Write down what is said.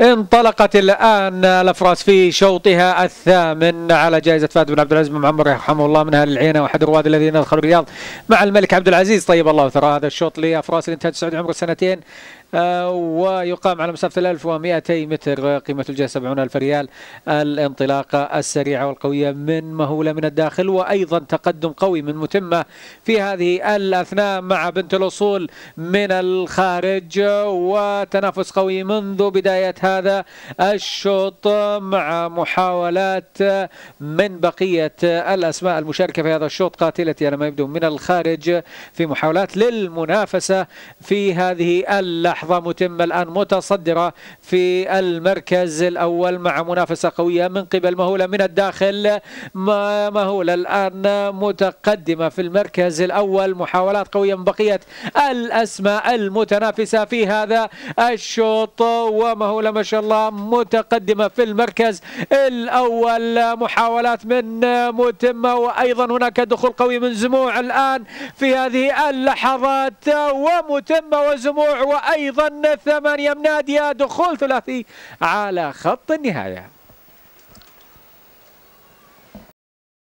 انطلقت الآن الأفراس في شوطها الثامن على جائزة فهد بن عبد العزيز بن معمر رحمه الله من أهل العينة وأحد الرواد الذين دخلوا الرياض مع الملك عبد العزيز طيب الله ثرى هذا الشوط لأفراس الإنتاج السعودي عمره سنتين آه، ويقام على مسافة 1200 متر قيمة الجهة 70000 ريال الانطلاقة السريعة والقوية من مهولة من الداخل وأيضا تقدم قوي من متمة في هذه الأثناء مع بنت الأصول من الخارج وتنافس قوي منذ بداية هذا الشوط مع محاولات من بقية الأسماء المشاركة في هذا الشوط قاتلتي على ما يبدو من الخارج في محاولات للمنافسة في هذه اللحظة لحظة متمة الآن متصدرة في المركز الأول مع منافسة قوية من قبل مهولة من الداخل ما مهولة الآن متقدمة في المركز الأول محاولات قوية من بقية الأسماء المتنافسة في هذا الشوط ومهولة ما شاء الله متقدمة في المركز الأول محاولات من متمة وأيضا هناك دخول قوي من زموع الآن في هذه اللحظات ومتمة وزموع وأيضا أيضا ثمانية منادية دخول ثلاثي على خط النهاية